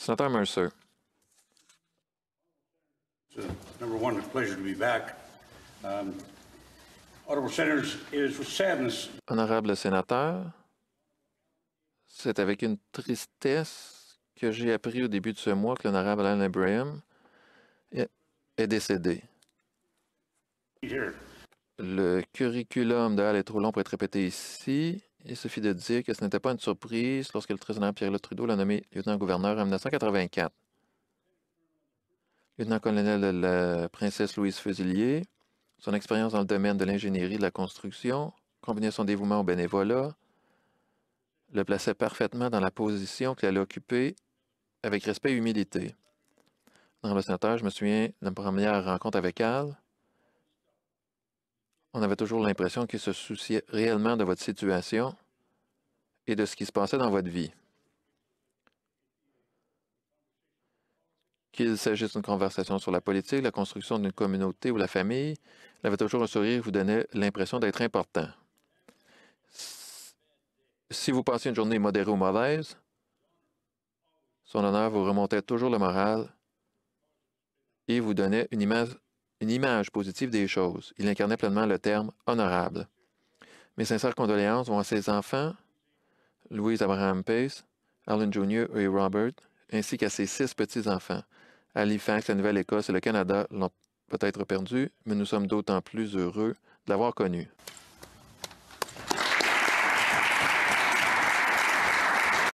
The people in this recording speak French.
Senator Mercer. honorable sénateur, c'est avec une tristesse que j'ai appris au début de ce mois que l'honorable Alan Abraham est, décédé. Le curriculum de Hall est trop long pour être répété ici. Il suffit de dire que ce n'était pas une surprise lorsque le président pierre le Trudeau l'a nommé lieutenant-gouverneur en 1984. Lieutenant-colonel de la princesse Louise Fusilier, son expérience dans le domaine de l'ingénierie de la construction, à son dévouement au bénévolat, le plaçait parfaitement dans la position qu'il allait occuper avec respect et humilité. Dans le sénateur, je me souviens de ma première rencontre avec elle on avait toujours l'impression qu'il se souciait réellement de votre situation et de ce qui se passait dans votre vie. Qu'il s'agisse d'une conversation sur la politique, la construction d'une communauté ou la famille, il avait toujours un sourire qui vous donnait l'impression d'être important. Si vous passez une journée modérée ou mauvaise, son honneur vous remontait toujours le moral et vous donnait une image une image positive des choses. Il incarnait pleinement le terme honorable. Mes sincères condoléances vont à ses enfants, Louise Abraham Pace, Alan Jr. et Robert, ainsi qu'à ses six petits-enfants. Halifax, la Nouvelle-Écosse et le Canada l'ont peut-être perdu, mais nous sommes d'autant plus heureux de l'avoir connu.